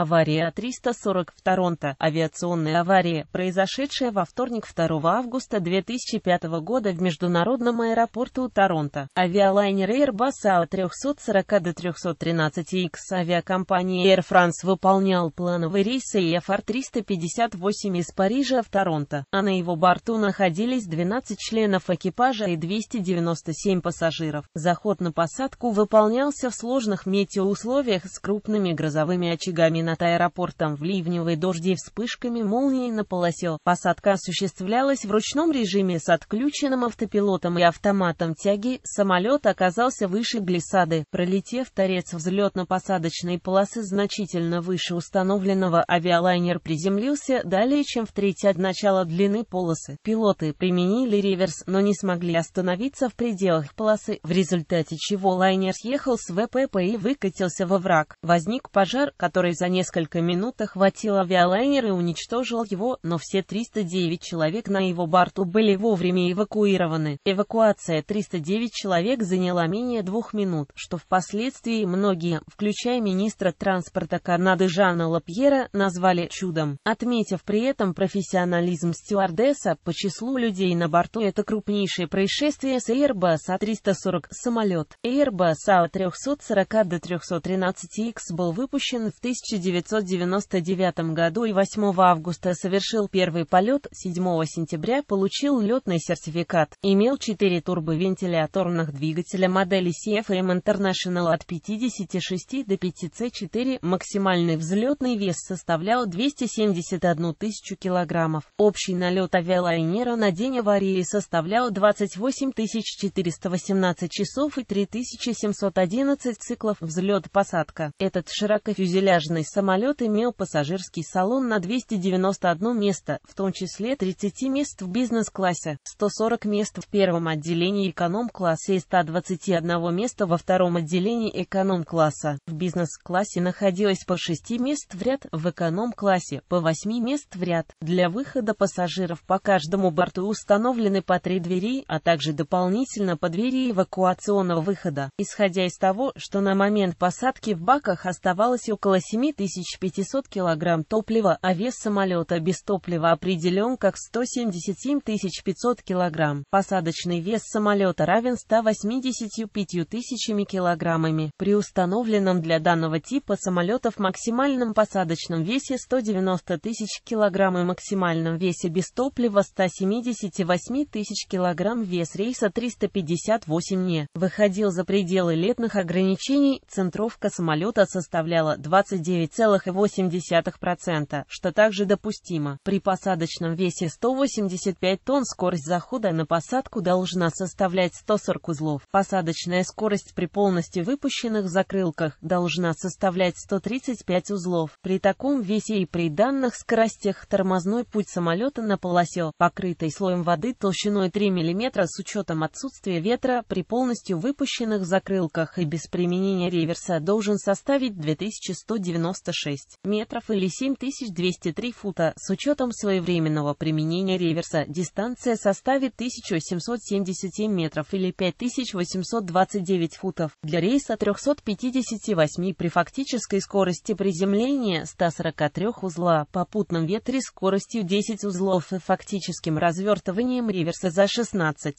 Авария 340 в Торонто. Авиационная авария, произошедшая во вторник 2 августа 2005 года в международном аэропорту Торонто. Авиалайнер Airbus A340 а до 313X авиакомпании Air France выполнял плановый рейс EFR-358 из Парижа в Торонто, а на его борту находились 12 членов экипажа и 297 пассажиров. Заход на посадку выполнялся в сложных метеоусловиях с крупными грозовыми очагами над аэропортом в ливневой дожде вспышками молнии на полосе. Посадка осуществлялась в ручном режиме с отключенным автопилотом и автоматом тяги. Самолет оказался выше глиссады, пролетев торец взлетно-посадочной полосы значительно выше установленного авиалайнер приземлился далее, чем в треть от начала длины полосы. Пилоты применили реверс, но не смогли остановиться в пределах полосы, в результате чего лайнер съехал с ВПП и выкатился во враг. Возник пожар, который занял несколько минут охватил авиалайнер и уничтожил его, но все 309 человек на его борту были вовремя эвакуированы. Эвакуация 309 человек заняла менее двух минут, что впоследствии многие, включая министра транспорта Канады Жанна Лапьера, назвали «чудом», отметив при этом профессионализм стюардесса по числу людей на борту это крупнейшее происшествие с Airbus A340 а самолет. Airbus A340 а до 313X был выпущен в 1990 1999 году и 8 августа совершил первый полет, 7 сентября получил летный сертификат, имел 4 турбовентиляторных двигателя модели CFM International от 56 до 5C4, максимальный взлетный вес составлял 271 тысячу килограммов. Общий налет авиалайнера на день аварии составлял 28 418 часов и 3711 циклов взлет-посадка. Этот широкофюзеляжный Самолет имел пассажирский салон на 291 место, в том числе 30 мест в бизнес-классе, 140 мест в первом отделении эконом-класса и 121 места во втором отделении эконом-класса. В бизнес-классе находилось по 6 мест в ряд, в эконом-классе по 8 мест в ряд. Для выхода пассажиров по каждому борту установлены по 3 двери, а также дополнительно по двери эвакуационного выхода. Исходя из того, что на момент посадки в баках оставалось около 7 7500 кг топлива, а вес самолета без топлива определен как 177 500 кг. Посадочный вес самолета равен 185 тысячами килограммами. При установленном для данного типа самолетов максимальном посадочном весе 190 тысяч килограмм и максимальном весе без топлива 178 тысяч килограмм вес рейса 358 не выходил за пределы летных ограничений, центровка самолета составляла 29 9,8%, что также допустимо. При посадочном весе 185 тонн скорость захода на посадку должна составлять 140 узлов. Посадочная скорость при полностью выпущенных закрылках должна составлять 135 узлов. При таком весе и при данных скоростях тормозной путь самолета на полосе, покрытой слоем воды толщиной 3 мм с учетом отсутствия ветра, при полностью выпущенных закрылках и без применения реверса должен составить 2190 96 метров или 7203 фута. С учетом своевременного применения реверса дистанция составит 1777 метров или 5829 футов. Для рейса 358 при фактической скорости приземления 143 узла, попутном ветре скоростью 10 узлов и фактическим развертыванием реверса за 16,4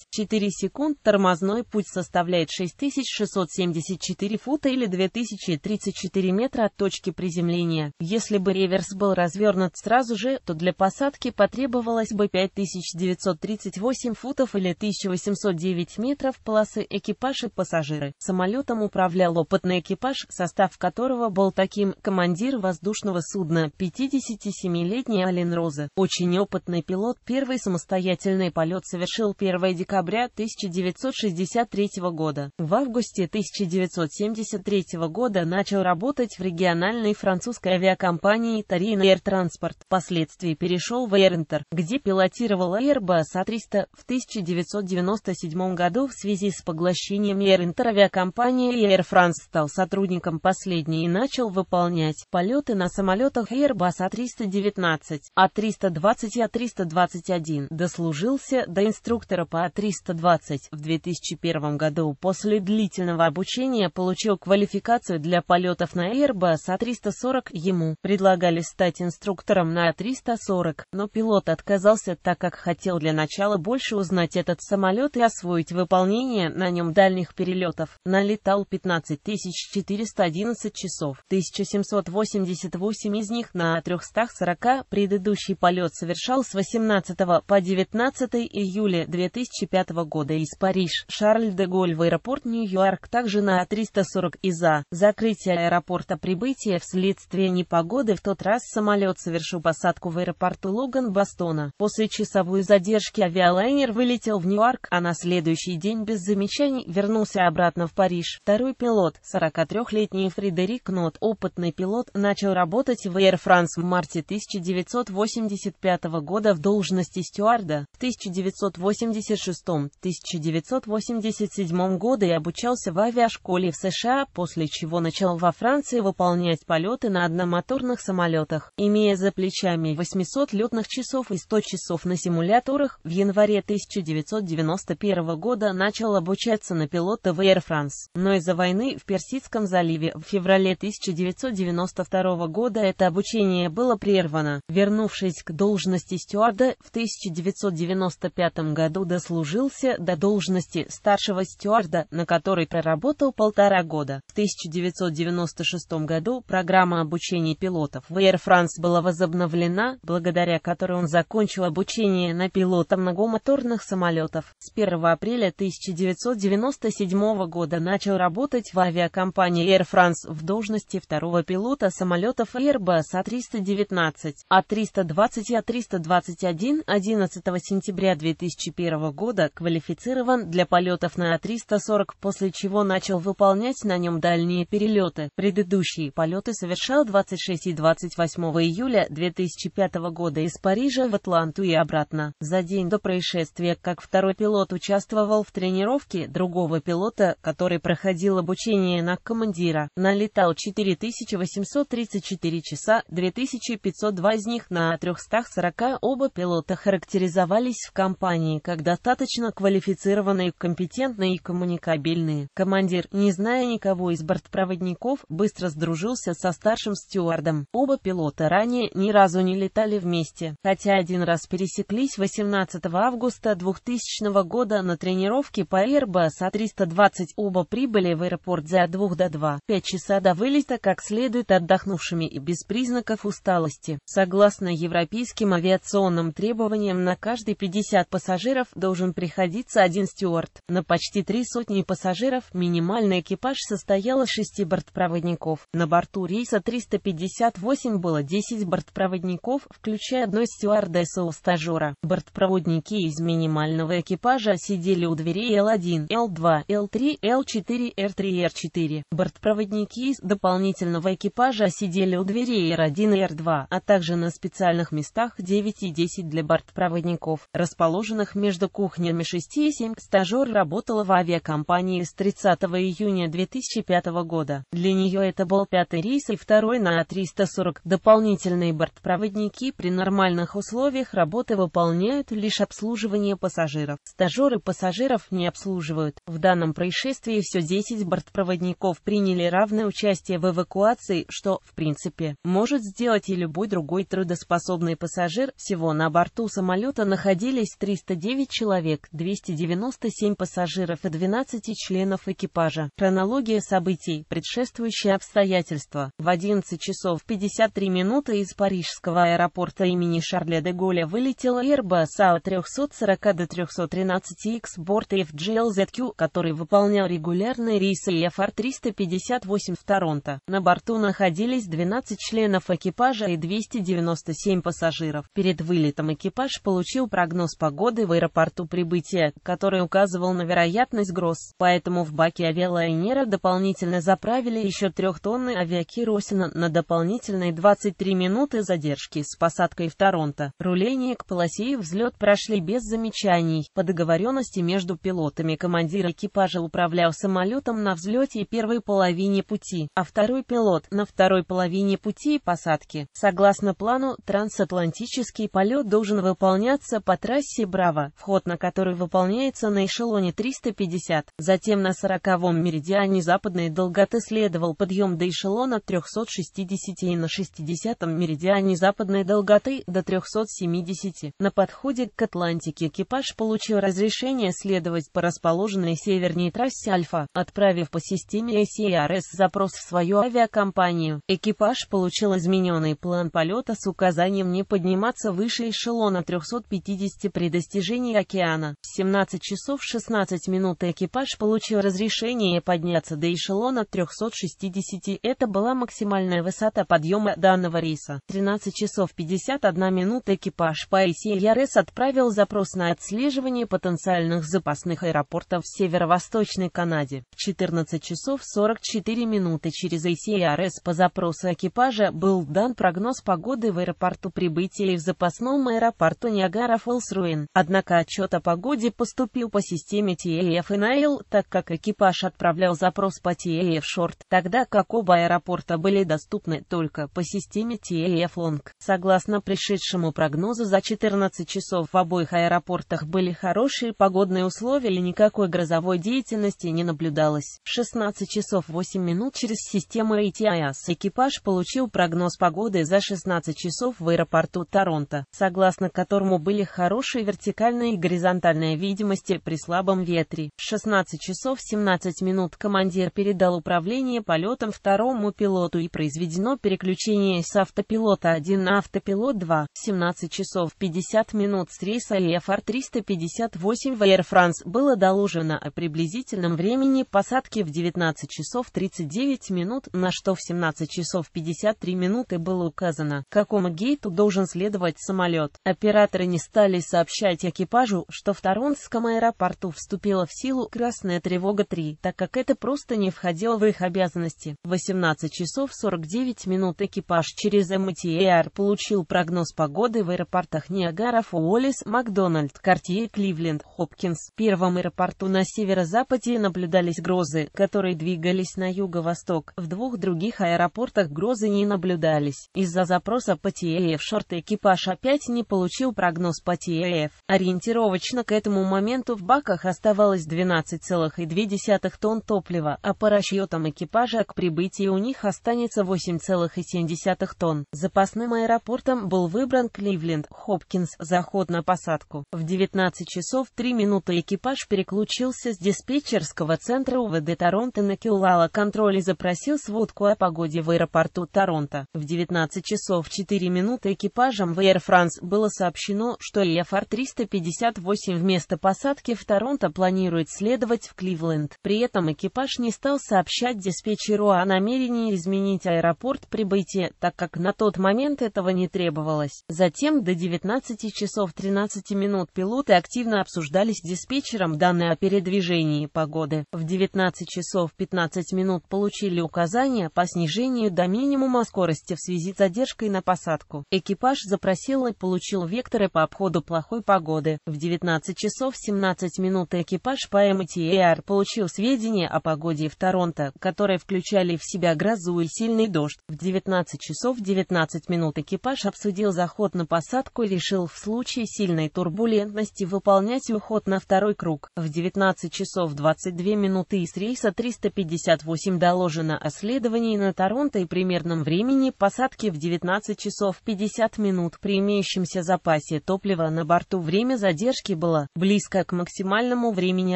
секунд тормозной путь составляет 6674 фута или 2034 метра от точки приземления приземления. Если бы реверс был развернут сразу же, то для посадки потребовалось бы 5938 футов или 1809 метров полосы экипаж и пассажиры. Самолетом управлял опытный экипаж, состав которого был таким командир воздушного судна 57-летний Ален Роза. Очень опытный пилот, первый самостоятельный полет совершил 1 декабря 1963 года. В августе 1973 года начал работать в региональной французской авиакомпании Тарин Air Transport, впоследствии перешел в Air Inter, где пилотировал Airbus A300 а в 1997 году в связи с поглощением Air Inter авиакомпании Air France стал сотрудником последней и начал выполнять полеты на самолетах Airbus A319, а A320 а и A321, дослужился до инструктора по A320 в 2001 году после длительного обучения получил квалификацию для полетов на Airbus A320 340 ему предлагали стать инструктором на А340, но пилот отказался, так как хотел для начала больше узнать этот самолет и освоить выполнение на нем дальних перелетов. Налетал 15 411 часов, 1788 из них на 340 предыдущий полет совершал с 18 по 19 июля 2005 года из Париж. Шарль де Голь в аэропорт Нью-Йорк также на А340 из-за закрытия аэропорта прибытия в США. Вследствие непогоды в тот раз самолет совершил посадку в аэропорту Логан, Бастона. После часовой задержки авиалайнер вылетел в Ньюарк, а на следующий день без замечаний вернулся обратно в Париж. Второй пилот, 43-летний Фредерик Нот, опытный пилот, начал работать в Air France в марте 1985 года в должности стюарда. В 1986-1987 годы и обучался в авиашколе в США, после чего начал во Франции выполнять полет полеты на одномоторных самолетах, имея за плечами 800 летных часов и 100 часов на симуляторах, в январе 1991 года начал обучаться на пилота в Air France. Но из-за войны в Персидском заливе в феврале 1992 года это обучение было прервано. Вернувшись к должности стюарда, в 1995 году дослужился до должности старшего стюарда, на которой проработал полтора года. В 1996 году программа программа обучения пилотов в Air France была возобновлена, благодаря которой он закончил обучение на пилота многомоторных самолетов. С 1 апреля 1997 года начал работать в авиакомпании Air France в должности второго пилота самолетов Airbus A319, а A320 а и A321 а 11 сентября 2001 года квалифицирован для полетов на a 340 после чего начал выполнять на нем дальние перелеты. Предыдущие полеты совершал 26 и 28 июля 2005 года из Парижа в Атланту и обратно. За день до происшествия, как второй пилот участвовал в тренировке другого пилота, который проходил обучение на командира, налетал 4834 часа, 2502 из них на 340 оба пилота характеризовались в компании как достаточно квалифицированные, компетентные и коммуникабельные. Командир, не зная никого из бортпроводников, быстро сдружился с со старшим стюардом. Оба пилота ранее ни разу не летали вместе, хотя один раз пересеклись 18 августа 2000 года на тренировке по Airbus A320. А Оба прибыли в аэропорт за 2 до 2, 5 часа до вылета как следует отдохнувшими и без признаков усталости. Согласно европейским авиационным требованиям на каждые 50 пассажиров должен приходиться один стюард. На почти три сотни пассажиров минимальный экипаж состоял из шести бортпроводников. На борту рейса 358 было 10 бортпроводников, включая одной стюардессу у стажера. Бортпроводники из минимального экипажа сидели у дверей L1, L2, L3, L4, R3, R4. Бортпроводники из дополнительного экипажа сидели у дверей R1 и R2, а также на специальных местах 9 и 10 для бортпроводников, расположенных между кухнями 6 и 7. Стажер работала в авиакомпании с 30 июня 2005 года. Для нее это был пятый рейс двигатель второй на А340. Дополнительные бортпроводники при нормальных условиях работы выполняют лишь обслуживание пассажиров. Стажеры пассажиров не обслуживают. В данном происшествии все 10 бортпроводников приняли равное участие в эвакуации, что, в принципе, может сделать и любой другой трудоспособный пассажир. Всего на борту самолета находились 309 человек, 297 пассажиров и 12 членов экипажа. Хронология событий, предшествующие обстоятельства. В 11 часов 53 минуты из парижского аэропорта имени Шарля де Голля вылетел Airbus A340 а до 313X борт FGLZQ, который выполнял регулярные рейсы EFR-358 в Торонто. На борту находились 12 членов экипажа и 297 пассажиров. Перед вылетом экипаж получил прогноз погоды в аэропорту прибытия, который указывал на вероятность гроз, поэтому в баке авиалайнера дополнительно заправили еще тонны авиакирургии Росина на дополнительной 23 минуты задержки с посадкой в Торонто. Руление к полосе и взлет прошли без замечаний. По договоренности между пилотами командир экипажа управлял самолетом на взлете и первой половине пути, а второй пилот на второй половине пути и посадки. Согласно плану, трансатлантический полет должен выполняться по трассе Браво, вход на который выполняется на эшелоне 350. Затем на 40-м меридиане западной долготы следовал подъем до эшелона 3 360 на 60 меридиане западной долготы до 370. На подходе к Атлантике экипаж получил разрешение следовать по расположенной северней трассе Альфа, отправив по системе SERS запрос в свою авиакомпанию. Экипаж получил измененный план полета с указанием не подниматься выше эшелона 350 при достижении океана. В 17 часов 16 минут экипаж получил разрешение подняться до эшелона 360. Это была Максимальная высота подъема данного рейса – 13 часов 51 минута. Экипаж по ИС отправил запрос на отслеживание потенциальных запасных аэропортов в Северо-Восточной Канаде. 14 часов 44 минуты через ICRS по запросу экипажа был дан прогноз погоды в аэропорту прибытия и в запасном аэропорту Ниагара Фолс Руин. Однако отчет о погоде поступил по системе TAF и NAIL, так как экипаж отправлял запрос по TAF Short, тогда как оба аэропорта марта были доступны только по системе TF-Long. Согласно пришедшему прогнозу, за 14 часов в обоих аэропортах были хорошие погодные условия или никакой грозовой деятельности не наблюдалось. В 16 часов 8 минут через систему ATIS экипаж получил прогноз погоды за 16 часов в аэропорту Торонто, согласно которому были хорошие вертикальные и горизонтальные видимости при слабом ветре. В 16 часов 17 минут командир передал управление полетом второму пилоту автопилоту и произведено переключение с автопилота 1 на автопилот 2. 17 часов 50 минут с рейса EFR-358 в Air France было доложено о приблизительном времени посадки в 19 часов 39 минут, на что в 17 часов 53 минуты было указано, к какому гейту должен следовать самолет. Операторы не стали сообщать экипажу, что в Торонском аэропорту вступила в силу красная тревога 3, так как это просто не входило в их обязанности. 18 часов часов 49 минут экипаж через МТР эм получил прогноз погоды в аэропортах Ниагара, Фуолис, Макдональд, Картье, Кливленд, Хопкинс. В первом аэропорту на северо-западе наблюдались грозы, которые двигались на юго-восток. В двух других аэропортах грозы не наблюдались. Из-за запроса по ТЭФ шорт экипаж опять не получил прогноз по ТЭФ. Ориентировочно к этому моменту в баках оставалось 12,2 тонн топлива, а по расчетам экипажа к прибытии у них осталось останется 8,7 тонн. Запасным аэропортом был выбран Кливленд, Хопкинс, заход на посадку. В 19 часов 3 минуты экипаж переключился с диспетчерского центра УВД Торонто на Киулала контроль и запросил сводку о погоде в аэропорту Торонто. В 19 часов 4 минуты экипажам в Air France было сообщено, что EFR-358 вместо посадки в Торонто планирует следовать в Кливленд. При этом экипаж не стал сообщать диспетчеру о намерении из изменить аэропорт прибытия, так как на тот момент этого не требовалось. Затем до 19 часов 13 минут пилоты активно обсуждали с диспетчером данные о передвижении погоды. В 19 часов 15 минут получили указания по снижению до минимума скорости в связи с задержкой на посадку. Экипаж запросил и получил векторы по обходу плохой погоды. В 19 часов 17 минут экипаж по МТР получил сведения о погоде в Торонто, которые включали в себя грозу, грозу и сильный дождь. В 19 часов 19 минут экипаж обсудил заход на посадку и решил в случае сильной турбулентности выполнять уход на второй круг. В 19 часов 22 минуты из рейса 358 доложено о следовании на Торонто и примерном времени посадки в 19 часов 50 минут при имеющемся запасе топлива на борту время задержки было близко к максимальному времени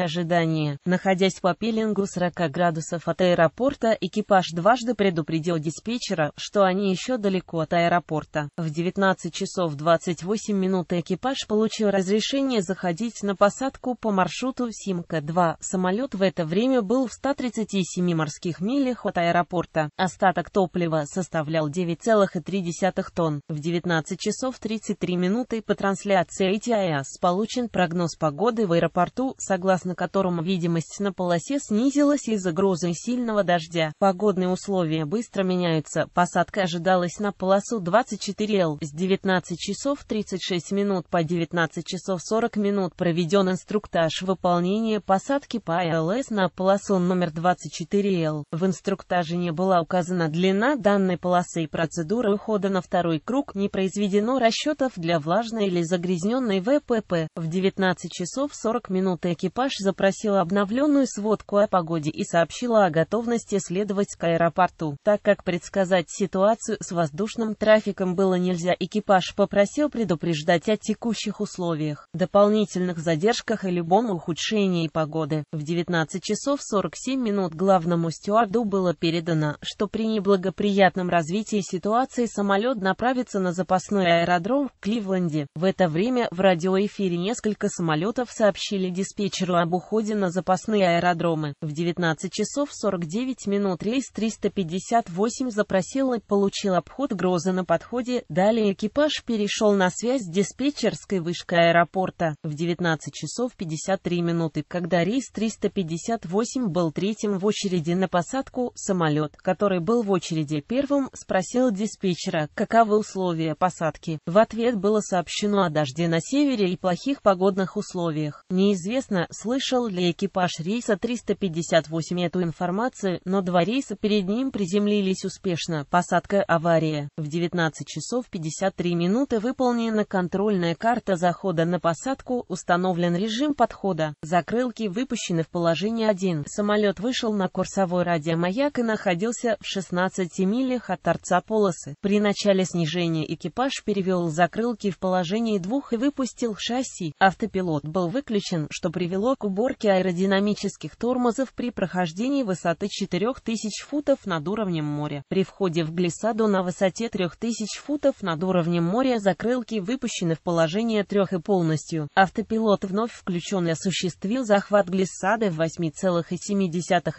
ожидания. Находясь по пилингу 40 градусов от аэропорта, экипаж дважды пред предупредил диспетчера, что они еще далеко от аэропорта. В 19 часов 28 минут экипаж получил разрешение заходить на посадку по маршруту Симка-2. Самолет в это время был в 137 морских милях от аэропорта. Остаток топлива составлял 9,3 тонн. В 19 часов 33 минуты по трансляции ATIS получен прогноз погоды в аэропорту, согласно которому видимость на полосе снизилась из-за грозы и сильного дождя. Погодные условия условия быстро меняются. Посадка ожидалась на полосу 24Л с 19 часов 36 минут по 19 часов 40 минут. Проведен инструктаж выполнения посадки по АЛС на полосу номер 24Л. В инструктаже не была указана длина данной полосы и процедура ухода на второй круг. Не произведено расчетов для влажной или загрязненной ВПП. В 19 часов 40 минут экипаж запросил обновленную сводку о погоде и сообщила о готовности следовать к аэропорту борту. Так как предсказать ситуацию с воздушным трафиком было нельзя, экипаж попросил предупреждать о текущих условиях, дополнительных задержках и любом ухудшении погоды. В 19 часов 47 минут главному стюарду было передано, что при неблагоприятном развитии ситуации самолет направится на запасной аэродром в Кливленде. В это время в радиоэфире несколько самолетов сообщили диспетчеру об уходе на запасные аэродромы. В 19 часов 49 минут рейс 350 58 запросил и получил обход грозы на подходе, далее экипаж перешел на связь с диспетчерской вышкой аэропорта в 19 часов 53 минуты, когда рейс 358 был третьим в очереди на посадку, самолет, который был в очереди первым, спросил диспетчера, каковы условия посадки. В ответ было сообщено о дожде на севере и плохих погодных условиях. Неизвестно, слышал ли экипаж рейса 358 эту информацию, но два рейса перед ним приземлились успешно. Посадка авария. В 19 часов 53 минуты выполнена контрольная карта захода на посадку, установлен режим подхода. Закрылки выпущены в положение 1. Самолет вышел на курсовой радиомаяк и находился в 16 милях от торца полосы. При начале снижения экипаж перевел закрылки в положение 2 и выпустил шасси. Автопилот был выключен, что привело к уборке аэродинамических тормозов при прохождении высоты 4000 футов над уровнем моря. При входе в глиссаду на высоте 3000 футов над уровнем моря закрылки выпущены в положение трех и полностью. Автопилот вновь включен и осуществил захват глиссады в 8,7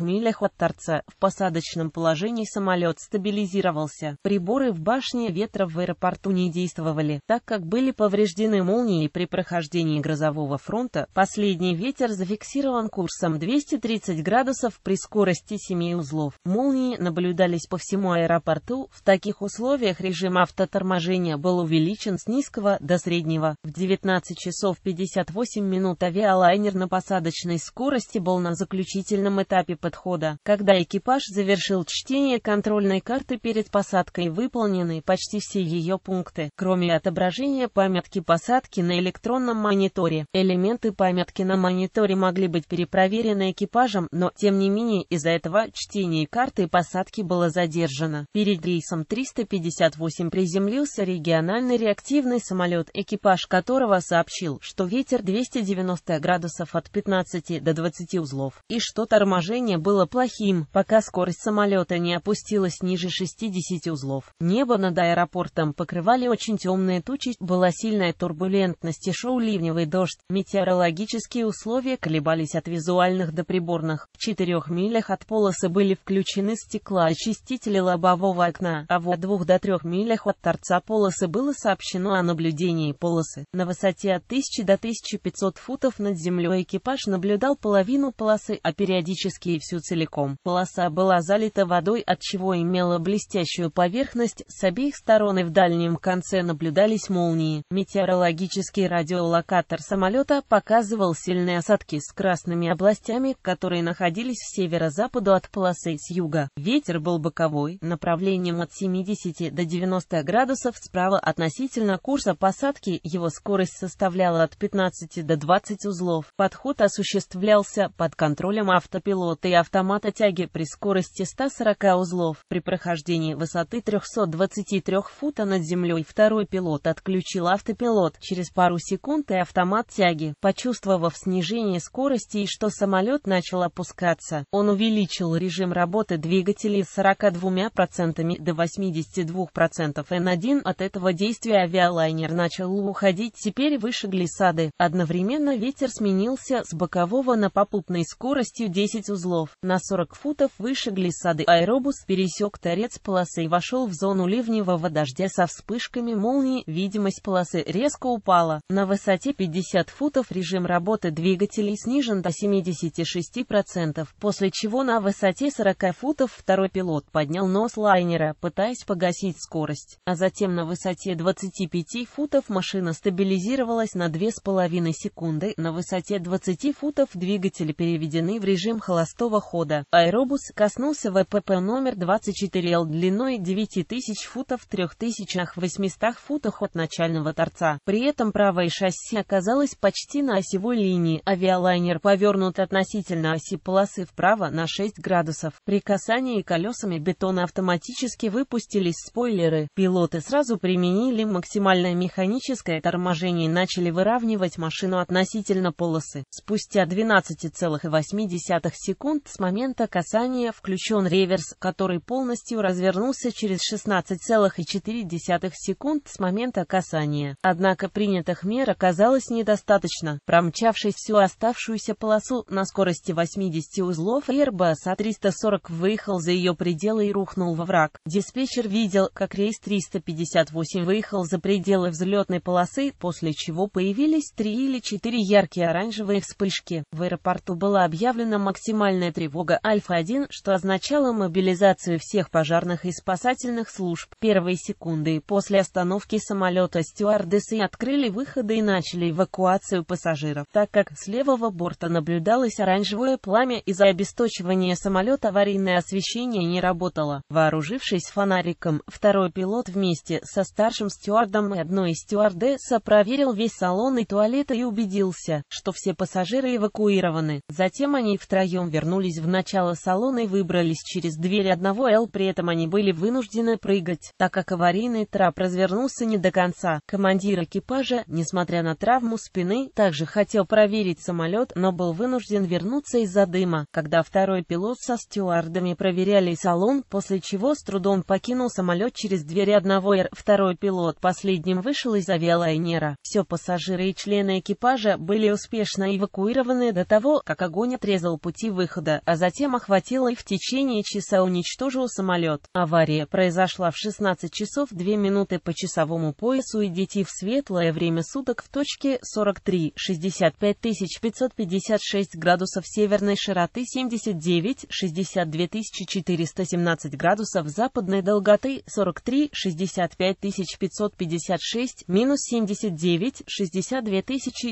милях от торца. В посадочном положении самолет стабилизировался. Приборы в башне ветра в аэропорту не действовали, так как были повреждены молнии при прохождении грозового фронта. Последний ветер зафиксирован курсом 230 градусов при скорости 7 узлов. Молнии наблюдаются наблюдались по всему аэропорту, в таких условиях режим автоторможения был увеличен с низкого до среднего. В 19 часов 58 минут авиалайнер на посадочной скорости был на заключительном этапе подхода, когда экипаж завершил чтение контрольной карты перед посадкой выполнены почти все ее пункты, кроме отображения памятки посадки на электронном мониторе. Элементы памятки на мониторе могли быть перепроверены экипажем, но, тем не менее, из-за этого чтение карты посадки посадки было задержано. Перед рейсом 358 приземлился региональный реактивный самолет, экипаж которого сообщил, что ветер 290 градусов от 15 до 20 узлов, и что торможение было плохим, пока скорость самолета не опустилась ниже 60 узлов. Небо над аэропортом покрывали очень темные тучи, была сильная турбулентность и шел ливневый дождь. Метеорологические условия колебались от визуальных до приборных. В четырех милях от полосы были включены стекла использовала очистители лобового окна, а в 2 до 3 милях от торца полосы было сообщено о наблюдении полосы. На высоте от 1000 до 1500 футов над землей экипаж наблюдал половину полосы, а периодически и всю целиком. Полоса была залита водой, от чего имела блестящую поверхность, с обеих сторон и в дальнем конце наблюдались молнии. Метеорологический радиолокатор самолета показывал сильные осадки с красными областями, которые находились в северо-западу от полосы с юга. Ветер ветер был боковой, направлением от 70 до 90 градусов справа относительно курса посадки, его скорость составляла от 15 до 20 узлов. Подход осуществлялся под контролем автопилота и автомата тяги при скорости 140 узлов. При прохождении высоты 323 фута над землей второй пилот отключил автопилот. Через пару секунд и автомат тяги, почувствовав снижение скорости и что самолет начал опускаться, он увеличил режим работы двигателей и с 42% до 82% N1. От этого действия авиалайнер начал уходить теперь выше глиссады. Одновременно ветер сменился с бокового на попутной скоростью 10 узлов. На 40 футов выше глиссады аэробус пересек торец полосы и вошел в зону ливневого дождя со вспышками молнии. Видимость полосы резко упала. На высоте 50 футов режим работы двигателей снижен до 76%, после чего на высоте 40 футов второй Второй пилот поднял нос лайнера, пытаясь погасить скорость, а затем на высоте 25 футов машина стабилизировалась на 2,5 секунды, на высоте 20 футов двигатели переведены в режим холостого хода. Аэробус коснулся ВПП номер 24Л длиной 9000 футов в 3800 футах от начального торца. При этом правое шасси оказалось почти на осевой линии, авиалайнер повернут относительно оси полосы вправо на 6 градусов. При касании к колесами бетона автоматически выпустились спойлеры. Пилоты сразу применили максимальное механическое торможение и начали выравнивать машину относительно полосы. Спустя 12,8 секунд с момента касания включен реверс, который полностью развернулся через 16,4 секунд с момента касания. Однако принятых мер оказалось недостаточно. Промчавшись всю оставшуюся полосу на скорости 80 узлов, Airbus A340 а выехал за ее пределы и рухнул во враг. Диспетчер видел, как рейс 358 выехал за пределы взлетной полосы, после чего появились три или четыре яркие оранжевые вспышки. В аэропорту была объявлена максимальная тревога Альфа-1, что означало мобилизацию всех пожарных и спасательных служб. Первые секунды после остановки самолета стюардессы открыли выходы и начали эвакуацию пассажиров, так как с левого борта наблюдалось оранжевое пламя из-за обесточивания самолета аварийное освещение управления не работало. Вооружившись фонариком, второй пилот вместе со старшим стюардом и одной из стюардесса проверил весь салон и туалет и убедился, что все пассажиры эвакуированы. Затем они втроем вернулись в начало салона и выбрались через дверь одного Л, при этом они были вынуждены прыгать, так как аварийный трап развернулся не до конца. Командир экипажа, несмотря на травму спины, также хотел проверить самолет, но был вынужден вернуться из-за дыма, когда второй пилот со стюардами проверяли отправили салон, после чего с трудом покинул самолет через двери одного Р. Второй пилот последним вышел из авиалайнера. Все пассажиры и члены экипажа были успешно эвакуированы до того, как огонь отрезал пути выхода, а затем охватил и в течение часа уничтожил самолет. Авария произошла в 16 часов 2 минуты по часовому поясу и идти в светлое время суток в точке 43, 65 556 градусов северной широты 79, 62 400. 417 градусов западной долготы 43 65 556 минус 79 62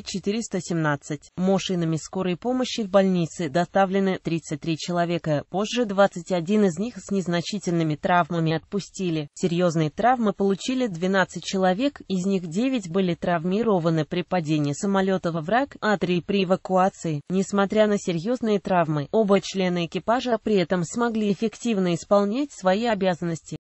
417. Машинами скорой помощи в больнице доставлены 33 человека. Позже 21 из них с незначительными травмами отпустили. Серьезные травмы получили 12 человек, из них 9 были травмированы при падении самолета во враг, а 3 при эвакуации. Несмотря на серьезные травмы, оба члена экипажа при этом смогли эффективно эффективно исполнять свои обязанности.